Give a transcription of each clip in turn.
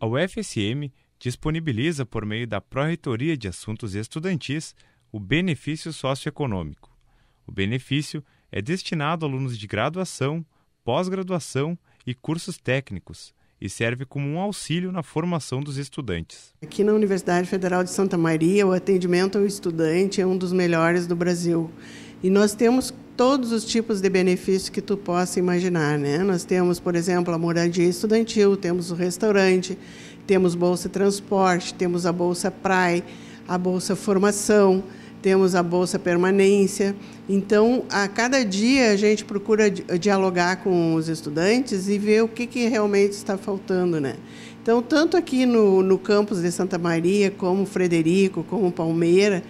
A UFSM disponibiliza, por meio da Pró-Reitoria de Assuntos Estudantis, o benefício socioeconômico. O benefício é destinado a alunos de graduação, pós-graduação e cursos técnicos e serve como um auxílio na formação dos estudantes. Aqui na Universidade Federal de Santa Maria, o atendimento ao estudante é um dos melhores do Brasil. E nós temos todos os tipos de benefícios que tu possa imaginar, né? Nós temos, por exemplo, a moradia estudantil, temos o restaurante, temos bolsa transporte, temos a bolsa praia, a bolsa formação, temos a bolsa permanência. Então, a cada dia a gente procura dialogar com os estudantes e ver o que, que realmente está faltando, né? Então, tanto aqui no, no campus de Santa Maria, como Frederico, como Palmeira,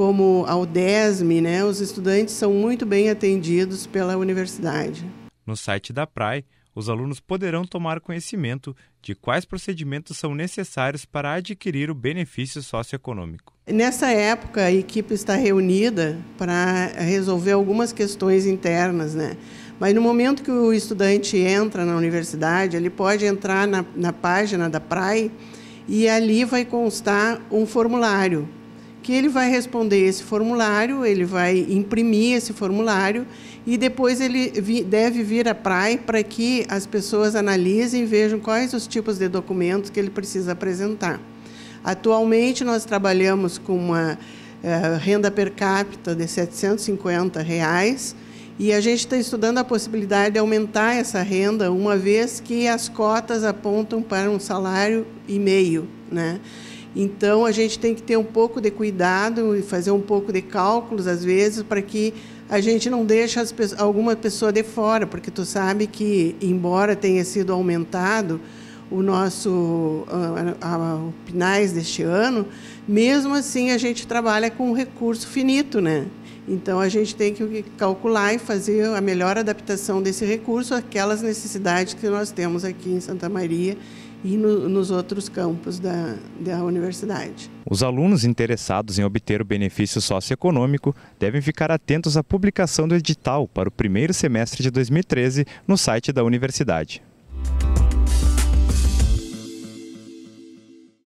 como ao DESME, né, os estudantes são muito bem atendidos pela universidade. No site da PRAE, os alunos poderão tomar conhecimento de quais procedimentos são necessários para adquirir o benefício socioeconômico. Nessa época, a equipe está reunida para resolver algumas questões internas, né? Mas no momento que o estudante entra na universidade, ele pode entrar na, na página da PRAE e ali vai constar um formulário que ele vai responder esse formulário, ele vai imprimir esse formulário e depois ele deve vir à praia para que as pessoas analisem e vejam quais os tipos de documentos que ele precisa apresentar. Atualmente, nós trabalhamos com uma eh, renda per capita de R$ 750, reais, e a gente está estudando a possibilidade de aumentar essa renda, uma vez que as cotas apontam para um salário e meio. Né? Então, a gente tem que ter um pouco de cuidado e fazer um pouco de cálculos, às vezes, para que a gente não deixe as, alguma pessoa de fora, porque tu sabe que, embora tenha sido aumentado o nosso ah, a, a, o PNAES deste ano, mesmo assim a gente trabalha com um recurso finito, né? Então, a gente tem que calcular e fazer a melhor adaptação desse recurso àquelas necessidades que nós temos aqui em Santa Maria e no, nos outros campos da, da universidade. Os alunos interessados em obter o benefício socioeconômico devem ficar atentos à publicação do edital para o primeiro semestre de 2013 no site da universidade.